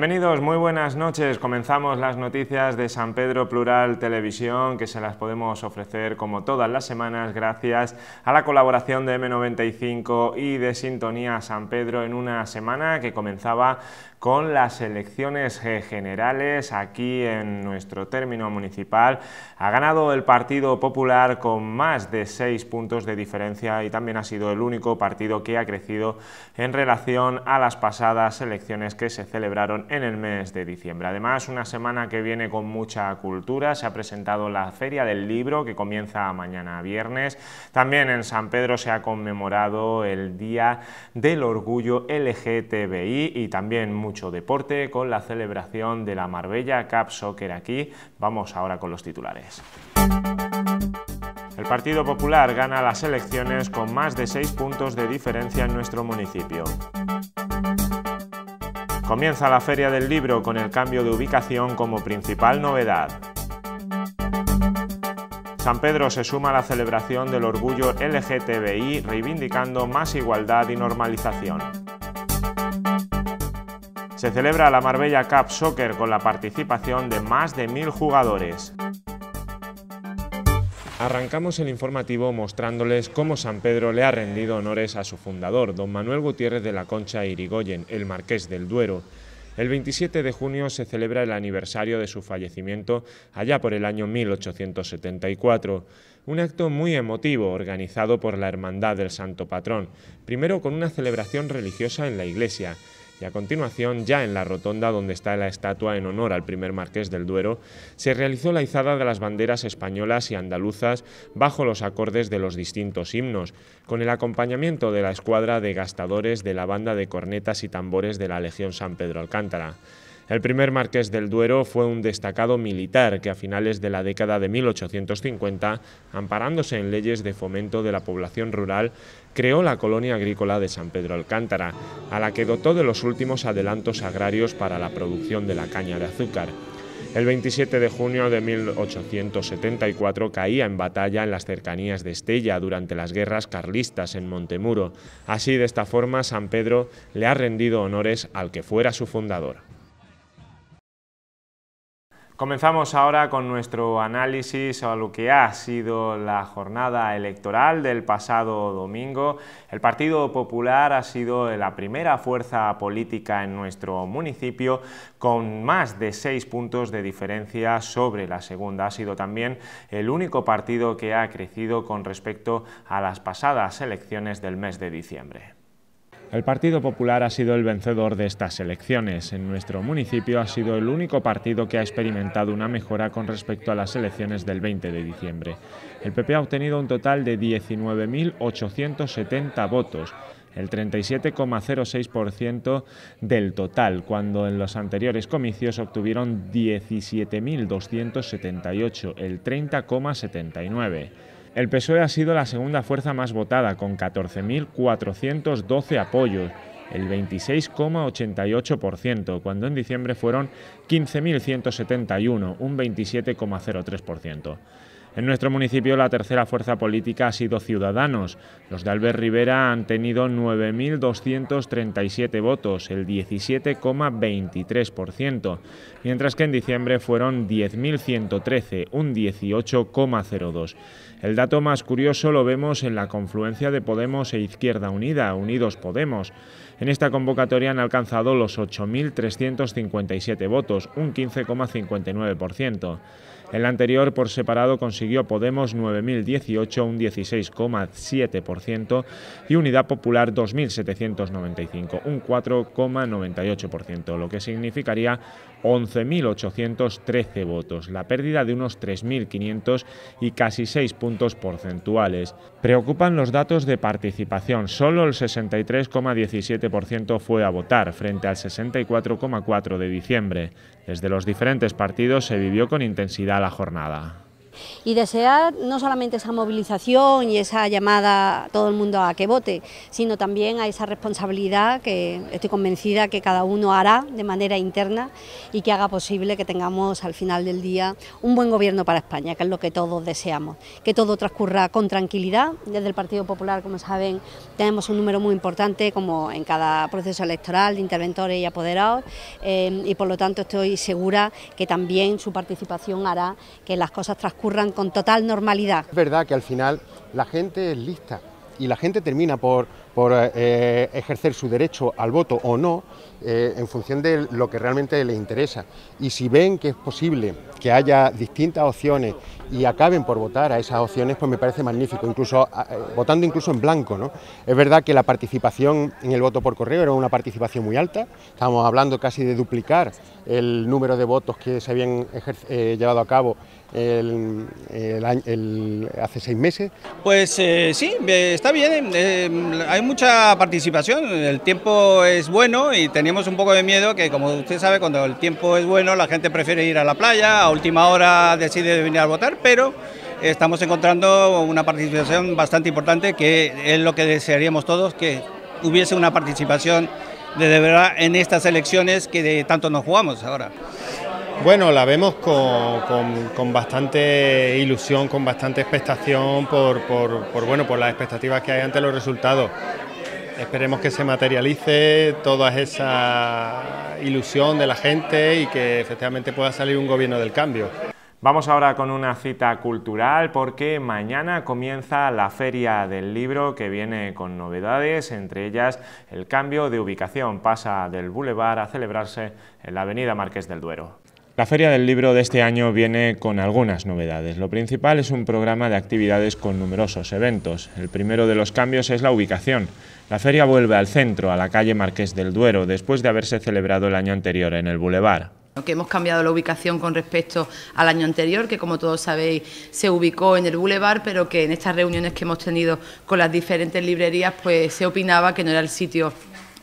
Bienvenidos, muy buenas noches. Comenzamos las noticias de San Pedro Plural Televisión, que se las podemos ofrecer como todas las semanas gracias a la colaboración de M95 y de Sintonía San Pedro en una semana que comenzaba con las elecciones generales aquí en nuestro término municipal. Ha ganado el Partido Popular con más de seis puntos de diferencia y también ha sido el único partido que ha crecido en relación a las pasadas elecciones que se celebraron en el mes de diciembre. Además, una semana que viene con mucha cultura, se ha presentado la Feria del Libro que comienza mañana viernes. También en San Pedro se ha conmemorado el Día del Orgullo LGTBI y también mucho deporte con la celebración de la Marbella Cup Soccer aquí. Vamos ahora con los titulares. El Partido Popular gana las elecciones con más de seis puntos de diferencia en nuestro municipio. Comienza la Feria del Libro con el cambio de ubicación como principal novedad. San Pedro se suma a la celebración del orgullo LGTBI reivindicando más igualdad y normalización. Se celebra la Marbella Cup Soccer con la participación de más de mil jugadores. Arrancamos el informativo mostrándoles cómo San Pedro le ha rendido honores a su fundador, don Manuel Gutiérrez de la Concha Irigoyen, el marqués del Duero. El 27 de junio se celebra el aniversario de su fallecimiento allá por el año 1874, un acto muy emotivo organizado por la Hermandad del Santo Patrón, primero con una celebración religiosa en la iglesia, y a continuación, ya en la rotonda donde está la estatua en honor al primer marqués del Duero, se realizó la izada de las banderas españolas y andaluzas bajo los acordes de los distintos himnos, con el acompañamiento de la escuadra de gastadores de la banda de cornetas y tambores de la Legión San Pedro Alcántara. El primer marqués del Duero fue un destacado militar que a finales de la década de 1850, amparándose en leyes de fomento de la población rural, creó la colonia agrícola de San Pedro Alcántara, a la que dotó de los últimos adelantos agrarios para la producción de la caña de azúcar. El 27 de junio de 1874 caía en batalla en las cercanías de Estella durante las guerras carlistas en Montemuro. Así, de esta forma, San Pedro le ha rendido honores al que fuera su fundador. Comenzamos ahora con nuestro análisis a lo que ha sido la jornada electoral del pasado domingo. El Partido Popular ha sido la primera fuerza política en nuestro municipio con más de seis puntos de diferencia sobre la segunda. Ha sido también el único partido que ha crecido con respecto a las pasadas elecciones del mes de diciembre. El Partido Popular ha sido el vencedor de estas elecciones. En nuestro municipio ha sido el único partido que ha experimentado una mejora con respecto a las elecciones del 20 de diciembre. El PP ha obtenido un total de 19.870 votos, el 37,06% del total, cuando en los anteriores comicios obtuvieron 17.278, el 30,79%. El PSOE ha sido la segunda fuerza más votada, con 14.412 apoyos, el 26,88%, cuando en diciembre fueron 15.171, un 27,03%. En nuestro municipio la tercera fuerza política ha sido Ciudadanos. Los de Albert Rivera han tenido 9.237 votos, el 17,23%, mientras que en diciembre fueron 10.113, un 18,02. El dato más curioso lo vemos en la confluencia de Podemos e Izquierda Unida, Unidos Podemos. En esta convocatoria han alcanzado los 8.357 votos, un 15,59%. En anterior, por separado, consiguió Podemos 9.018, un 16,7%, y Unidad Popular 2.795, un 4,98%, lo que significaría 11.813 votos, la pérdida de unos 3.500 y casi 6 puntos porcentuales. Preocupan los datos de participación, solo el 63,17% fue a votar, frente al 64,4% de diciembre. Desde los diferentes partidos se vivió con intensidad la jornada y desear no solamente esa movilización y esa llamada a todo el mundo a que vote, sino también a esa responsabilidad que estoy convencida que cada uno hará de manera interna y que haga posible que tengamos al final del día un buen gobierno para España, que es lo que todos deseamos, que todo transcurra con tranquilidad. Desde el Partido Popular, como saben, tenemos un número muy importante, como en cada proceso electoral, de interventores y apoderados, eh, y por lo tanto estoy segura que también su participación hará que las cosas transcurran ...ocurran con total normalidad. Es verdad que al final la gente es lista y la gente termina por, por eh, eh, ejercer su derecho al voto o no eh, en función de lo que realmente le interesa. Y si ven que es posible que haya distintas opciones y acaben por votar a esas opciones, pues me parece magnífico, incluso ah, votando incluso en blanco. Es verdad que la participación en el voto por correo era una participación muy alta, estábamos hablando casi de duplicar el número de votos que se habían llevado a cabo el, hace seis meses. Pues eh, sí, eh, está bien, eh, hay mucha participación, el tiempo es bueno y tenemos un poco de miedo que como usted sabe, cuando el tiempo es bueno la gente prefiere ir a la playa, a última hora decide venir a votar, pero estamos encontrando una participación bastante importante que es lo que desearíamos todos, que hubiese una participación de verdad en estas elecciones que tanto nos jugamos ahora. Bueno, la vemos con, bastante ilusión, con bastante expectación por, bueno, por las expectativas que hay ante los resultados. Esperemos que se materialice toda esa ilusión de la gente y que efectivamente pueda salir un gobierno del cambio. Vamos ahora con una cita cultural porque mañana comienza la Feria del Libro que viene con novedades, entre ellas el cambio de ubicación pasa del Boulevard a celebrarse en la Avenida Marqués del Duero. La Feria del Libro de este año viene con algunas novedades. Lo principal es un programa de actividades con numerosos eventos. El primero de los cambios es la ubicación. La feria vuelve al centro, a la calle Marqués del Duero, después de haberse celebrado el año anterior en el Boulevard que hemos cambiado la ubicación con respecto al año anterior, que como todos sabéis se ubicó en el Boulevard, pero que en estas reuniones que hemos tenido con las diferentes librerías pues se opinaba que no era el sitio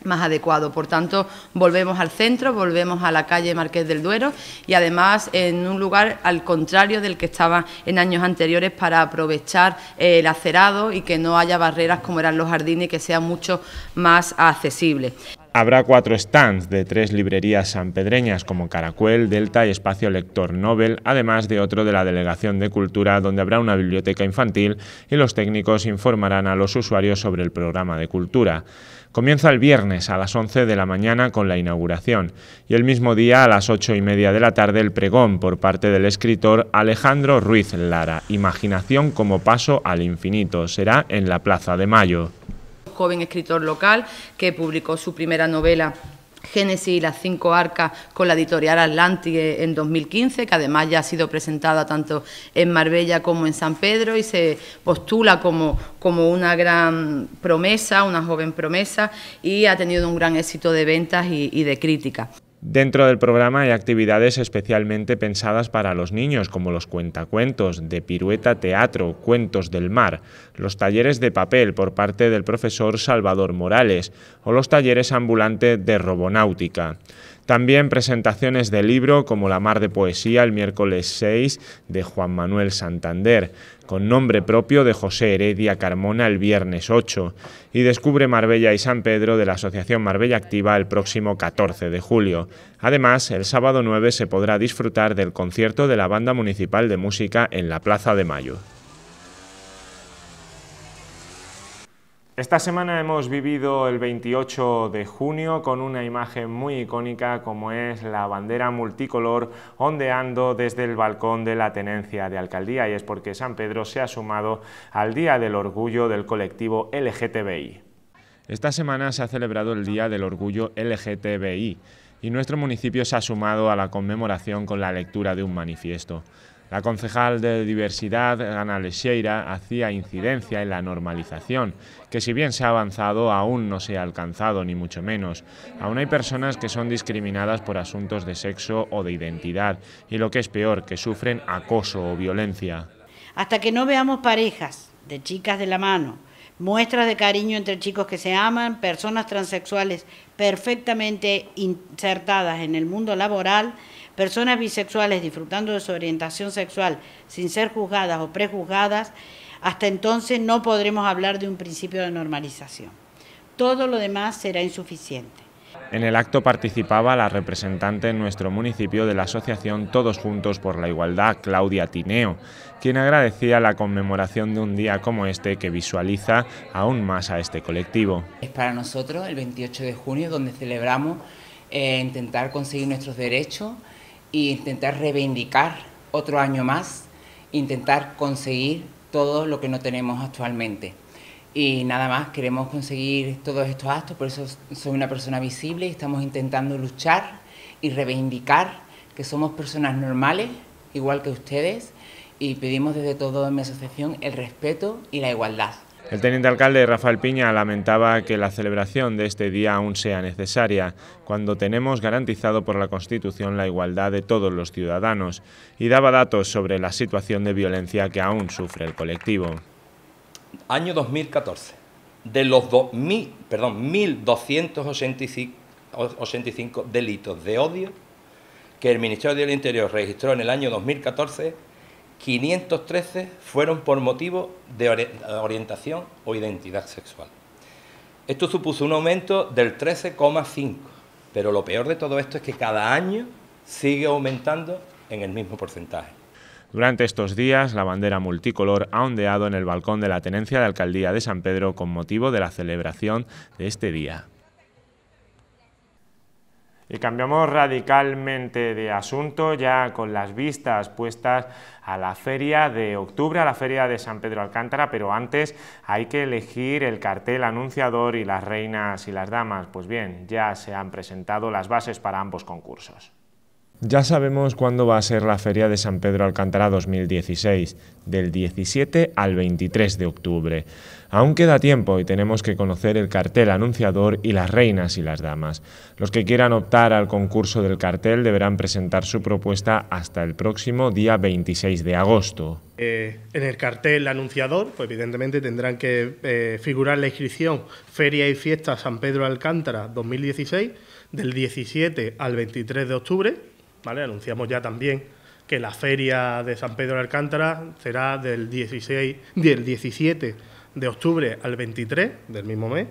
más adecuado. Por tanto, volvemos al centro, volvemos a la calle Marqués del Duero y además en un lugar al contrario del que estaba en años anteriores para aprovechar eh, el acerado y que no haya barreras como eran los jardines y que sea mucho más accesible. Habrá cuatro stands de tres librerías sanpedreñas como Caracuel, Delta y Espacio Lector Nobel, además de otro de la Delegación de Cultura donde habrá una biblioteca infantil y los técnicos informarán a los usuarios sobre el programa de cultura. Comienza el viernes a las 11 de la mañana con la inauguración y el mismo día a las 8 y media de la tarde el pregón por parte del escritor Alejandro Ruiz Lara, Imaginación como paso al infinito, será en la Plaza de Mayo. Joven escritor local que publicó su primera novela Génesis y las cinco arcas con la editorial Atlantic en 2015, que además ya ha sido presentada tanto en Marbella como en San Pedro y se postula como, una gran promesa, una joven promesa y ha tenido un gran éxito de ventas y, y de crítica. Dentro del programa hay actividades especialmente pensadas para los niños, como los cuentacuentos, de pirueta teatro, cuentos del mar, los talleres de papel por parte del profesor Salvador Morales o los talleres ambulantes de robonáutica. También presentaciones de libro como La mar de poesía el miércoles 6 de Juan Manuel Santander, con nombre propio de José Heredia Carmona el viernes 8 y descubre Marbella y San Pedro de la Asociación Marbella Activa el próximo 14 de julio. Además, el sábado 9 se podrá disfrutar del concierto de la Banda Municipal de Música en la Plaza de Mayo. Esta semana hemos vivido el 28 de junio con una imagen muy icónica como es la bandera multicolor ondeando desde el balcón de la tenencia de alcaldía y es porque San Pedro se ha sumado al Día del Orgullo del colectivo LGTBI. Esta semana se ha celebrado el Día del Orgullo LGTBI y nuestro municipio se ha sumado a la conmemoración con la lectura de un manifiesto. La concejal de Diversidad, Ana Lecheira, hacía incidencia en la normalización, que si bien se ha avanzado, aún no se ha alcanzado, ni mucho menos. Aún hay personas que son discriminadas por asuntos de sexo o de identidad, y lo que es peor, que sufren acoso o violencia. Hasta que no veamos parejas de chicas de la mano, muestras de cariño entre chicos que se aman, personas transexuales perfectamente insertadas en el mundo laboral, personas bisexuales disfrutando de su orientación sexual sin ser juzgadas o prejuzgadas, hasta entonces no podremos hablar de un principio de normalización. Todo lo demás será insuficiente. En el acto participaba la representante en nuestro municipio de la asociación Todos Juntos por la Igualdad, Claudia Tineo, quien agradecía la conmemoración de un día como este que visualiza aún más a este colectivo. Es para nosotros el 28 de junio donde celebramos eh, intentar conseguir nuestros derechos, y intentar reivindicar otro año más, intentar conseguir todo lo que no tenemos actualmente. Y nada más, queremos conseguir todos estos actos, por eso soy una persona visible y estamos intentando luchar y reivindicar que somos personas normales, igual que ustedes, y pedimos desde todo en mi asociación el respeto y la igualdad. El teniente alcalde Rafael Piña lamentaba que la celebración de este día aún sea necesaria, cuando tenemos garantizado por la Constitución la igualdad de todos los ciudadanos, y daba datos sobre la situación de violencia que aún sufre el colectivo. Año 2014, de los 1.285 delitos de odio que el Ministerio del Interior registró en el año 2014, 513 fueron por motivo de orientación o identidad sexual. Esto supuso un aumento del 13,5, pero lo peor de todo esto es que cada año sigue aumentando en el mismo porcentaje. Durante estos días, la bandera multicolor ha ondeado en el balcón de la Tenencia de Alcaldía de San Pedro con motivo de la celebración de este día. Y cambiamos radicalmente de asunto, ya con las vistas puestas a la feria de octubre, a la feria de San Pedro Alcántara, pero antes hay que elegir el cartel anunciador y las reinas y las damas. Pues bien, ya se han presentado las bases para ambos concursos. Ya sabemos cuándo va a ser la Feria de San Pedro Alcántara 2016, del 17 al 23 de octubre. Aún queda tiempo y tenemos que conocer el cartel anunciador y las reinas y las damas. Los que quieran optar al concurso del cartel deberán presentar su propuesta hasta el próximo día 26 de agosto. Eh, en el cartel anunciador, pues evidentemente tendrán que eh, figurar la inscripción Feria y Fiesta San Pedro Alcántara 2016 del 17 al 23 de octubre Anunciamos ya también que la feria de San Pedro de Alcántara será del, 16, 17 de octubre al 23 del mismo mes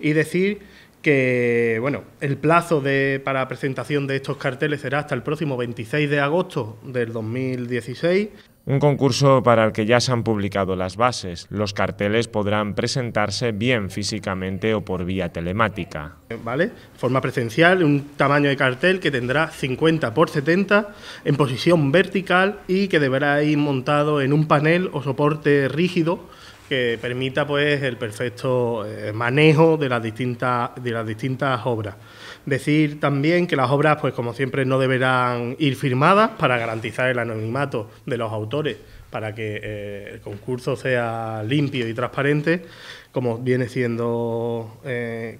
y decir que bueno, el plazo para presentación de estos carteles será hasta el próximo 26 de agosto del 2016 un concurso para el que ya se han publicado las bases. Los carteles podrán presentarse bien físicamente o por vía telemática. ¿Vale? Forma presencial, un tamaño de cartel que tendrá 50 por 70 en posición vertical y que deberá ir montado en un panel o soporte rígido que permita pues el perfecto eh, manejo de las distintas de las distintas obras. Decir también que las obras pues como siempre no deberán ir firmadas para garantizar el anonimato de los autores para que eh, el concurso sea limpio y transparente, como viene siendo, eh,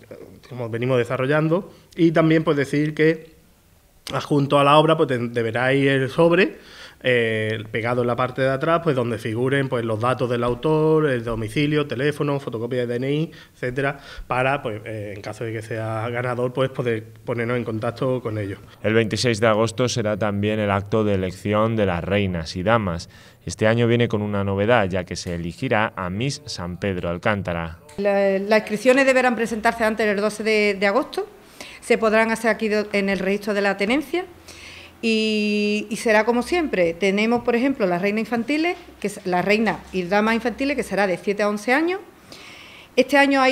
como venimos desarrollando. Y también pues decir que junto a la obra pues deberá ir el sobre eh, pegado en la parte de atrás, pues donde figuren pues, los datos del autor, el domicilio, teléfono, fotocopia de DNI, etcétera, para, pues, eh, en caso de que sea ganador, pues poder ponernos en contacto con ellos. El 26 de agosto será también el acto de elección de las reinas y damas. Este año viene con una novedad, ya que se elegirá a Miss San Pedro Alcántara. las inscripciones deberán presentarse antes del 12 de agosto. Se podrán hacer aquí en el registro de la tenencia y, será como siempre. Tenemos, por ejemplo, la reina infantil, que es la reina y dama infantil, que será de 7 a 11 años. Este año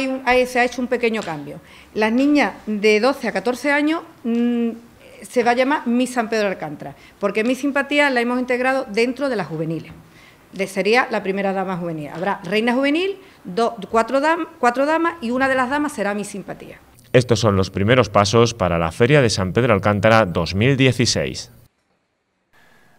se ha hecho un pequeño cambio. Las niñas de 12 a 14 años mm, se va a llamar Miss San Pedro Alcántara, porque mi Simpatía la hemos integrado dentro de las juveniles. sería la primera dama juvenil. Habrá reina juvenil, cuatro, cuatro damas y una de las damas será mi Simpatía. Estos son los primeros pasos para la Feria de San Pedro Alcántara 2016.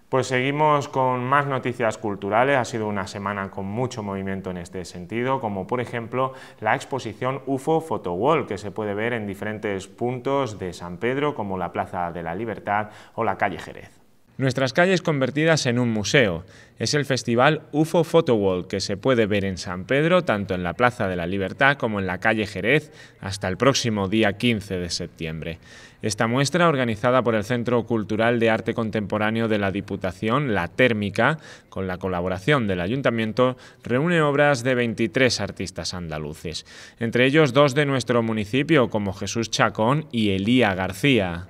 Pues seguimos con más noticias culturales. Ha sido una semana con mucho movimiento en este sentido, como por ejemplo la exposición UFO Wall, que se puede ver en diferentes puntos de San Pedro, como la Plaza de la Libertad o la calle Jerez. Nuestras calles convertidas en un museo. Es el festival UFO Photowall que se puede ver en San Pedro, tanto en la Plaza de la Libertad como en la calle Jerez, hasta el próximo día 15 de septiembre. Esta muestra, organizada por el Centro Cultural de Arte Contemporáneo de la Diputación, La Térmica, con la colaboración del Ayuntamiento, reúne obras de 23 artistas andaluces, entre ellos dos de nuestro municipio, como Jesús Chacón y Elía García.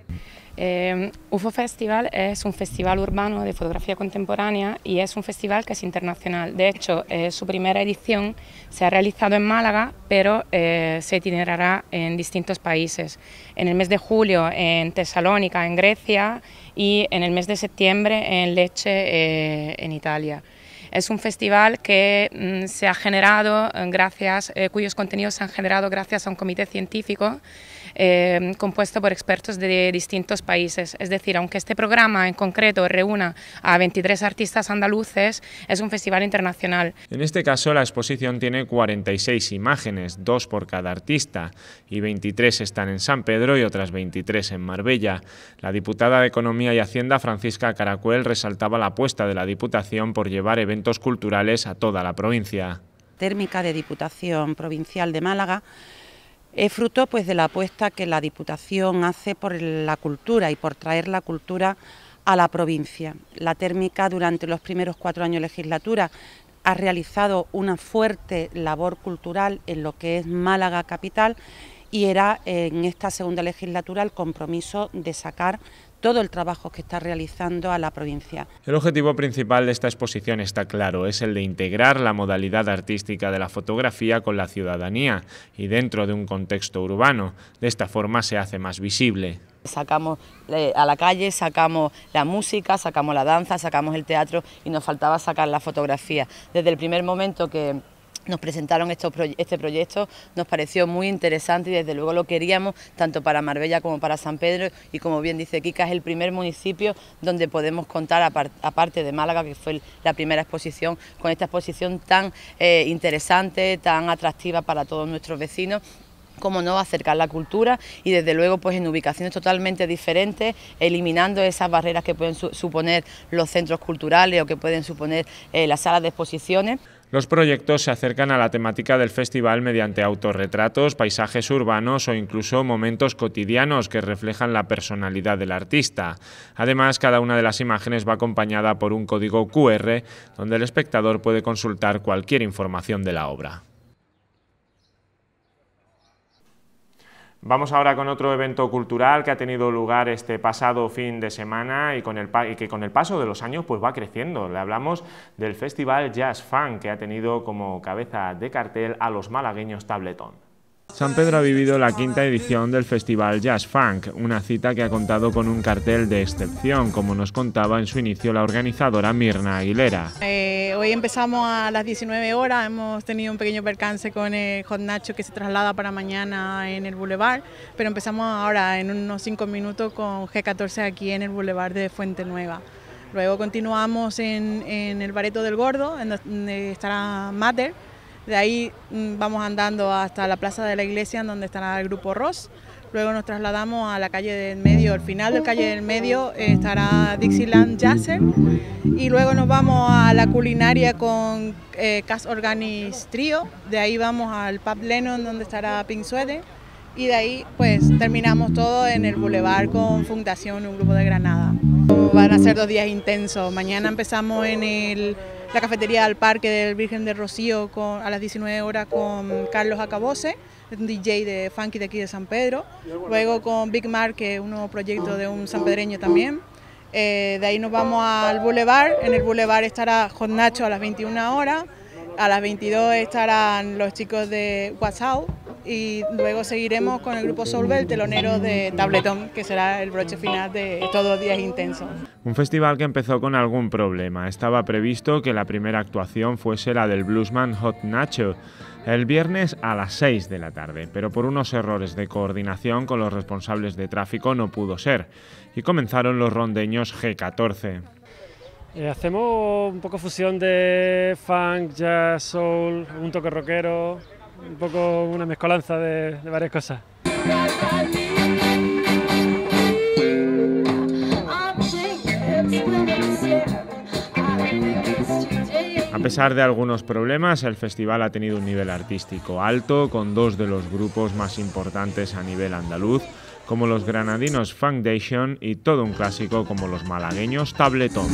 Em, UFO Festival es un festival urbano de fotografía contemporánea y es un festival que es internacional. De hecho, eh, su primera edición se ha realizado en Málaga, pero eh, se itinerará en distintos países. En el mes de julio en Tesalónica, en Grecia, y en el mes de septiembre en Leche, eh, en Italia. Es un festival que mm, se ha generado gracias, cuyos contenidos se han generado gracias a un comité científico eh, compuesto por expertos de distintos países. Es decir, aunque este programa en concreto reúna a 23 artistas andaluces, es un festival internacional. En este caso, la exposición tiene 46 imágenes, dos por cada artista, y 23 están en San Pedro y otras 23 en Marbella. La diputada de Economía y Hacienda, Francisca Caracuel, resaltaba la apuesta de la Diputación por llevar eventos culturales a toda la provincia. Térmica de Diputación Provincial de Málaga es fruto pues de la apuesta que la Diputación hace por la cultura y por traer la cultura a la provincia. La térmica durante los primeros cuatro años de legislatura ha realizado una fuerte labor cultural en lo que es Málaga capital y era en esta segunda legislatura el compromiso de sacar todo el trabajo que está realizando a la provincia. El objetivo principal de esta exposición está claro, es el de integrar la modalidad artística de la fotografía con la ciudadanía y dentro de un contexto urbano. De esta forma se hace más visible. Sacamos eh, a la calle, sacamos la música, sacamos la danza, sacamos el teatro y nos faltaba sacar la fotografía. Desde el primer momento que nos presentaron este proyecto, nos pareció muy interesante y desde luego lo queríamos tanto para Marbella como para San Pedro y como bien dice Kika es el primer municipio donde podemos contar aparte de Málaga que fue la primera exposición con esta exposición tan eh, interesante, tan atractiva para todos nuestros vecinos cómo no, acercar la cultura y desde luego pues en ubicaciones totalmente diferentes, eliminando esas barreras que pueden suponer los centros culturales o que pueden suponer eh, las salas de exposiciones. Los proyectos se acercan a la temática del festival mediante autorretratos, paisajes urbanos o incluso momentos cotidianos que reflejan la personalidad del artista. Además, cada una de las imágenes va acompañada por un código QR donde el espectador puede consultar cualquier información de la obra. Vamos ahora con otro evento cultural que ha tenido lugar este pasado fin de semana y, y que con el paso de los años pues va creciendo. Le hablamos del Festival Jazz Fan, que ha tenido como cabeza de cartel a los malagueños Tabletón. San Pedro ha vivido la quinta edición del Festival Jazz Funk, una cita que ha contado con un cartel de excepción, como nos contaba en su inicio la organizadora Mirna Aguilera. Eh, hoy empezamos a las 19 horas, hemos tenido un pequeño percance con el Hot Nacho que se traslada para mañana en el Boulevard, pero empezamos ahora en unos 5 minutos con G14 aquí en el Boulevard de Fuente Nueva. Luego continuamos en, en el Bareto del Gordo, en donde estará Mater de ahí mm, vamos andando hasta la plaza de la iglesia, donde estará el grupo Ross. Luego nos trasladamos a la calle del medio, al final de la calle del medio eh, estará Dixieland Jazz... y luego nos vamos a la culinaria con eh, Cas Organis Trio, de ahí vamos al Pub Lennon donde estará Pink y de ahí pues terminamos todo en el Boulevard con Fundación Un Grupo de Granada. Van a ser dos días intensos, mañana empezamos en el la cafetería del parque del Virgen del Rocío con, a las 19 horas con Carlos Acabose, un DJ de funky de aquí de San Pedro. Luego con Big Mark, que es un proyecto de un sanpedreño también. Eh, de ahí nos vamos al Boulevard. En el Boulevard estará Nacho a las 21 horas. A las 22 estarán los chicos de WhatsApp y luego seguiremos con el grupo Solve, el telonero de Tabletón, que será el broche final de todos los días intensos. Un festival que empezó con algún problema. Estaba previsto que la primera actuación fuese la del bluesman Hot Nacho, el viernes a las 6 de la tarde, pero por unos errores de coordinación con los responsables de tráfico no pudo ser, y comenzaron los rondeños G14. Eh, hacemos un poco fusión de funk, jazz, soul, un toque rockero, un poco una mezcolanza de, varias cosas. A pesar de algunos problemas, el festival ha tenido un nivel artístico alto, con dos de los grupos más importantes a nivel andaluz, como los granadinos Foundation y todo un clásico como los malagueños Tabletón.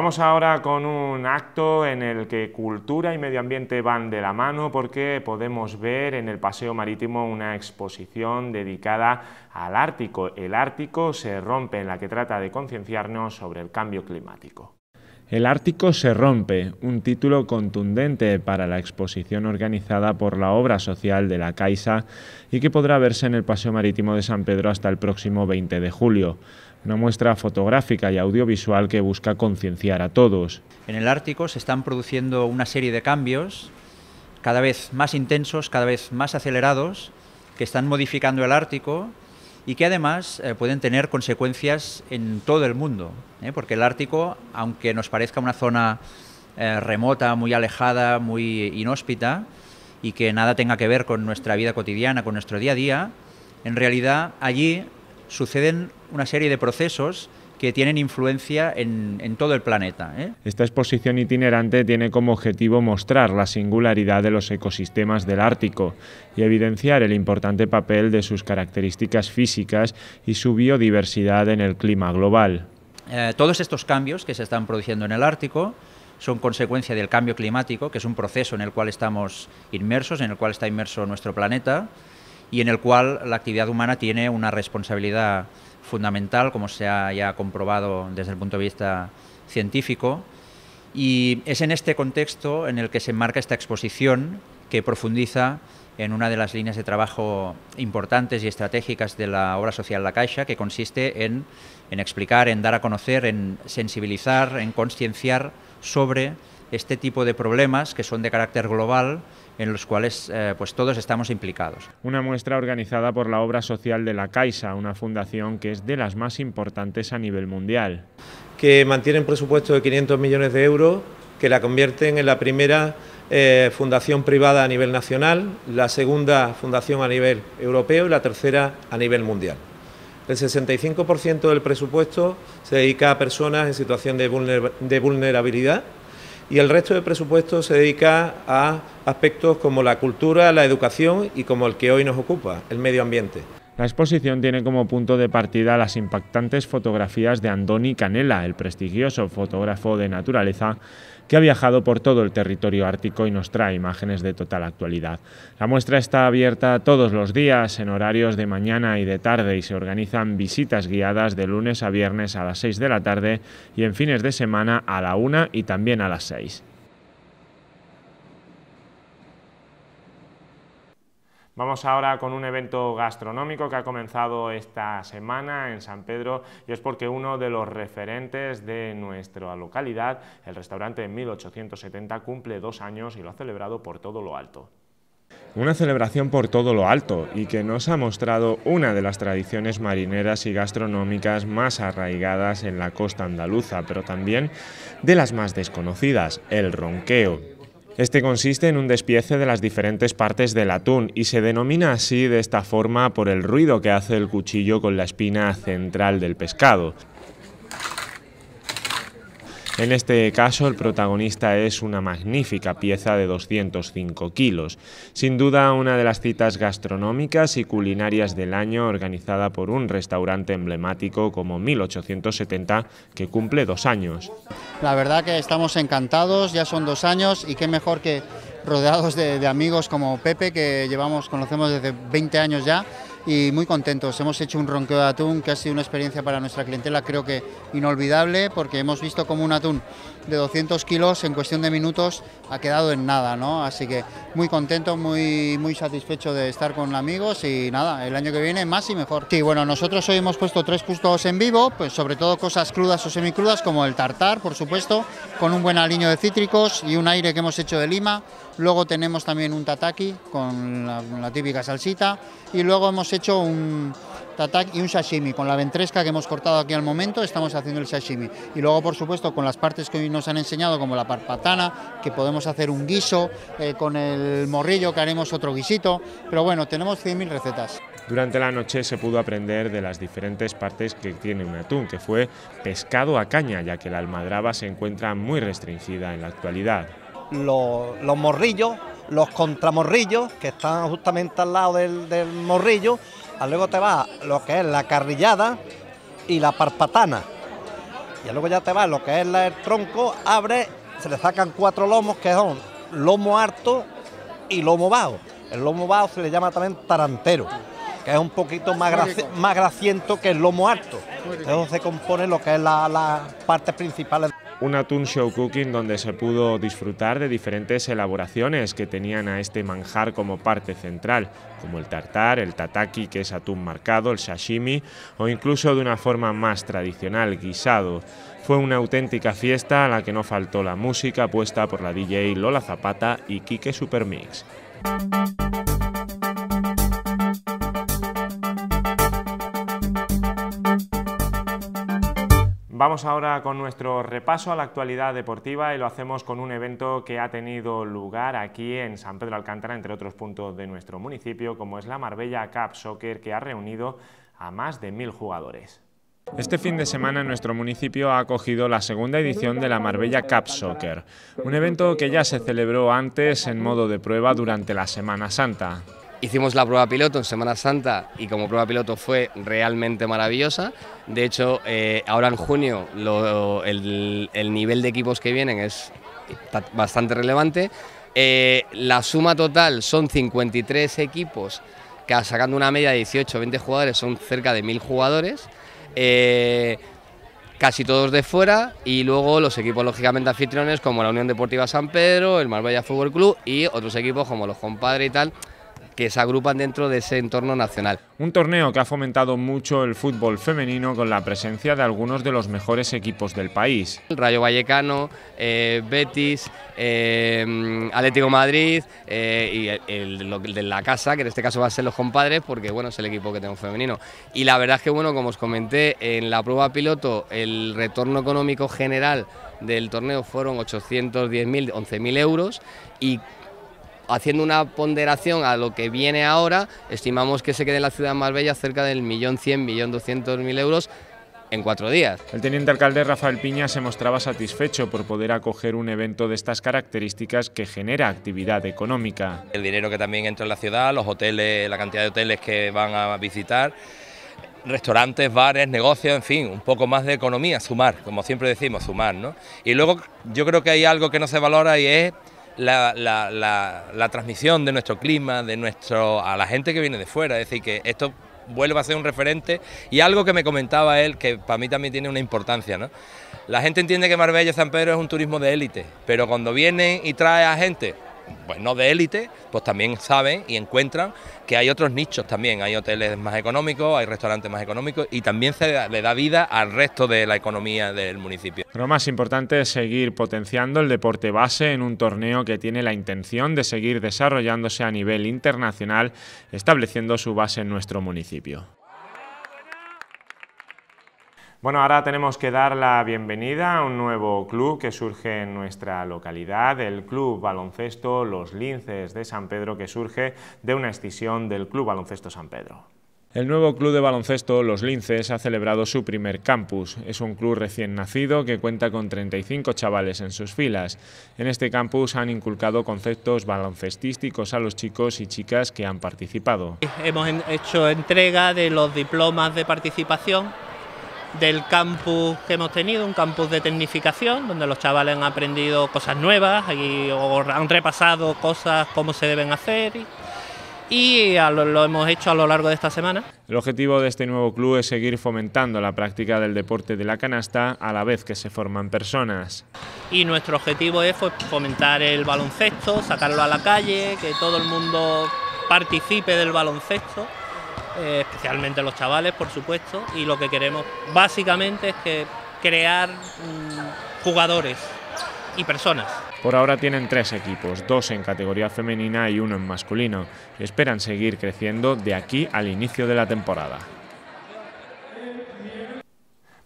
Vamos ahora con un acto en el que cultura y medio ambiente van de la mano porque podemos ver en el Paseo Marítimo una exposición dedicada al Ártico. El Ártico se rompe en la que trata de concienciarnos sobre el cambio climático. El Ártico se rompe, un título contundente para la exposición organizada por la obra social de la Caixa y que podrá verse en el Paseo Marítimo de San Pedro hasta el próximo 20 de julio una muestra fotográfica y audiovisual que busca concienciar a todos. En el Ártico se están produciendo una serie de cambios cada vez más intensos, cada vez más acelerados, que están modificando el Ártico y que además eh, pueden tener consecuencias en todo el mundo, ¿eh? porque el Ártico, aunque nos parezca una zona eh, remota, muy alejada, muy inhóspita, y que nada tenga que ver con nuestra vida cotidiana, con nuestro día a día, en realidad allí suceden una serie de procesos que tienen influencia en, todo el planeta. ¿eh? Esta exposición itinerante tiene como objetivo mostrar la singularidad de los ecosistemas del Ártico y evidenciar el importante papel de sus características físicas y su biodiversidad en el clima global. Eh, todos estos cambios que se están produciendo en el Ártico son consecuencia del cambio climático, que es un proceso en el cual estamos inmersos, en el cual está inmerso nuestro planeta, y en el cual la actividad humana tiene una responsabilidad fundamental, como se ha ya comprobado desde el punto de vista científico. Y es en este contexto en el que se enmarca esta exposición que profundiza en una de las líneas de trabajo importantes y estratégicas de la obra social La Caixa, que consiste en, en explicar, en dar a conocer, en sensibilizar, en concienciar sobre este tipo de problemas que son de carácter global en los cuales eh, pues todos estamos implicados. Una muestra organizada por la obra social de la Caixa, una fundación que es de las más importantes a nivel mundial. Que mantiene un presupuesto de 500 millones de euros, que la convierten en la primera eh, fundación privada a nivel nacional, la segunda fundación a nivel europeo y la tercera a nivel mundial. El 65% del presupuesto se dedica a personas en situación de vulnerabilidad, y el resto del presupuesto se dedica a aspectos como la cultura, la educación y como el que hoy nos ocupa, el medio ambiente. La exposición tiene como punto de partida las impactantes fotografías de Andoni Canela, el prestigioso fotógrafo de naturaleza, que ha viajado por todo el territorio ártico y nos trae imágenes de total actualidad. La muestra está abierta todos los días en horarios de mañana y de tarde y se organizan visitas guiadas de lunes a viernes a las 6 de la tarde y en fines de semana a la 1 y también a las 6. Vamos ahora con un evento gastronómico que ha comenzado esta semana en San Pedro y es porque uno de los referentes de nuestra localidad, el restaurante 1870, cumple dos años y lo ha celebrado por todo lo alto. Una celebración por todo lo alto y que nos ha mostrado una de las tradiciones marineras y gastronómicas más arraigadas en la costa andaluza, pero también de las más desconocidas, el ronqueo, este consiste en un despiece de las diferentes partes del atún y se denomina así de esta forma por el ruido que hace el cuchillo con la espina central del pescado. En este caso, el protagonista es una magnífica pieza de 205 kilos, sin duda una de las citas gastronómicas y culinarias del año organizada por un restaurante emblemático como 1870 que cumple dos años. La verdad que estamos encantados, ya son dos años y qué mejor que rodeados de, amigos como Pepe que llevamos, conocemos desde 20 años ya y muy contentos. Hemos hecho un ronqueo de atún que ha sido una experiencia para nuestra clientela creo que inolvidable porque hemos visto como un atún de 200 kilos en cuestión de minutos ha quedado en nada, ¿no? Así que muy contento, muy, muy satisfecho de estar con amigos y nada, el año que viene más y mejor. Sí, bueno, nosotros hoy hemos puesto tres puntos en vivo, pues sobre todo cosas crudas o semicrudas como el tartar, por supuesto, con un buen aliño de cítricos y un aire que hemos hecho de lima. Luego tenemos también un tataki con la, con la típica salsita y luego hemos hecho un tatak y un sashimi. Con la ventresca que hemos cortado aquí al momento estamos haciendo el sashimi. Y luego, por supuesto, con las partes que hoy nos han enseñado, como la parpatana, que podemos hacer un guiso, eh, con el morrillo que haremos otro guisito. Pero bueno, tenemos 100.000 recetas. Durante la noche se pudo aprender de las diferentes partes que tiene un atún, que fue pescado a caña, ya que la almadraba se encuentra muy restringida en la actualidad. los morrillos los contramorrillos, que están justamente al lado del, del morrillo, luego te va lo que es la carrillada y la parpatana. Y luego ya te va lo que es el tronco, abre, se le sacan cuatro lomos que son lomo harto y lomo bajo. El lomo bajo se le llama también tarantero, que es un poquito más, grande más graciento que el lomo harto. Entonces se compone lo que es la, las partes principales un Atún Show Cooking donde se pudo disfrutar de diferentes elaboraciones que tenían a este manjar como parte central, como el tartar, el tataki, que es atún marcado, el sashimi, o incluso de una forma más tradicional, guisado. Fue una auténtica fiesta a la que no faltó la música puesta por la DJ Lola Zapata y Kike Supermix. Vamos ahora con nuestro repaso a la actualidad deportiva y lo hacemos con un evento que ha tenido lugar aquí en San Pedro Alcántara, entre otros puntos de nuestro municipio, como es la Marbella Cup Soccer, que ha reunido a más de mil jugadores. Este fin de semana nuestro municipio ha acogido la segunda edición de la Marbella Cup Soccer, un evento que ya se celebró antes en modo de prueba durante la Semana Santa. Hicimos la prueba piloto en Semana Santa y como prueba piloto fue realmente maravillosa. De hecho, eh, ahora en junio el, nivel de equipos que vienen es bastante relevante. Eh, la suma total son 53 equipos, que sacando una media de 18 20 jugadores son cerca de 1.000 jugadores. Eh, casi todos de fuera y luego los equipos lógicamente anfitriones como la Unión Deportiva San Pedro, el Marbella Fútbol Club y otros equipos como los Compadre y tal, que se agrupan dentro de ese entorno nacional. Un torneo que ha fomentado mucho el fútbol femenino con la presencia de algunos de los mejores equipos del país. El Rayo Vallecano, eh, Betis, eh, Atlético Madrid eh, y el, de la casa, que en este caso va a ser los compadres, porque bueno, es el equipo que tengo femenino. Y la verdad es que bueno, como os comenté, en la prueba piloto el retorno económico general del torneo fueron 810.000, 11.000 euros y haciendo una ponderación a lo que viene ahora, estimamos que se quede en la ciudad más bella cerca del millón cien, millón doscientos mil euros en cuatro días. El teniente alcalde Rafael Piña se mostraba satisfecho por poder acoger un evento de estas características que genera actividad económica. El dinero que también entra en la ciudad, los hoteles, la cantidad de hoteles que van a visitar, restaurantes, bares, negocios, en fin, un poco más de economía, sumar, como siempre decimos, sumar. ¿no? Y luego yo creo que hay algo que no se valora y es la, transmisión de nuestro clima, de nuestro a la gente que viene de fuera, es decir, que esto vuelva a ser un referente y algo que me comentaba él, que para mí también tiene una importancia, ¿no? La gente entiende que Marbella San Pedro es un turismo de élite, pero cuando vienen y trae a gente pues no de élite, pues también saben y encuentran que hay otros nichos también, hay hoteles más económicos, hay restaurantes más económicos y también se le da vida al resto de la economía del municipio. Lo más importante es seguir potenciando el deporte base en un torneo que tiene la intención de seguir desarrollándose a nivel internacional, estableciendo su base en nuestro municipio. Bueno, ahora tenemos que dar la bienvenida a un nuevo club que surge en nuestra localidad, el Club Baloncesto Los Linces de San Pedro, que surge de una escisión del Club Baloncesto San Pedro. El nuevo club de baloncesto Los Linces ha celebrado su primer campus. Es un club recién nacido que cuenta con 35 chavales en sus filas. En este campus han inculcado conceptos baloncestísticos a los chicos y chicas que han participado. Hemos hecho entrega de los diplomas de participación del campus que hemos tenido, un campus de tecnificación, donde los chavales han aprendido cosas nuevas y, han repasado cosas cómo se deben hacer. Y, lo, hemos hecho a lo largo de esta semana. El objetivo de este nuevo club es seguir fomentando la práctica del deporte de la canasta a la vez que se forman personas. Y nuestro objetivo es fomentar el baloncesto, sacarlo a la calle, que todo el mundo participe del baloncesto. Eh, especialmente los chavales, por supuesto, y lo que queremos básicamente es que crear mm, jugadores y personas. Por ahora tienen tres equipos, dos en categoría femenina y uno en masculino. Esperan seguir creciendo de aquí al inicio de la temporada.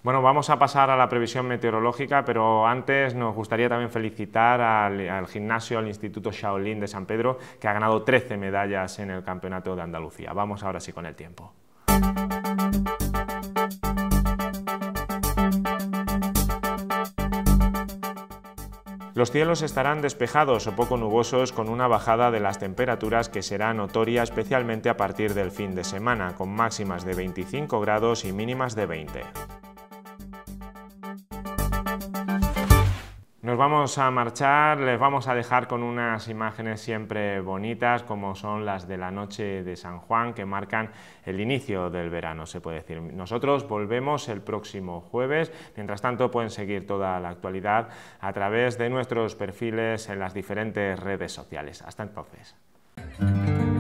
Bueno, vamos a pasar a la previsión meteorológica, pero antes nos gustaría también felicitar al, gimnasio, al Instituto Shaolin de San Pedro, que ha ganado 13 medallas en el Campeonato de Andalucía. Vamos ahora sí con el tiempo. Los cielos estarán despejados o poco nubosos con una bajada de las temperaturas que será notoria especialmente a partir del fin de semana, con máximas de 25 grados y mínimas de 20. Nos vamos a marchar, les vamos a dejar con unas imágenes siempre bonitas como son las de la noche de San Juan que marcan el inicio del verano, se puede decir. Nosotros volvemos el próximo jueves, mientras tanto pueden seguir toda la actualidad a través de nuestros perfiles en las diferentes redes sociales. Hasta entonces.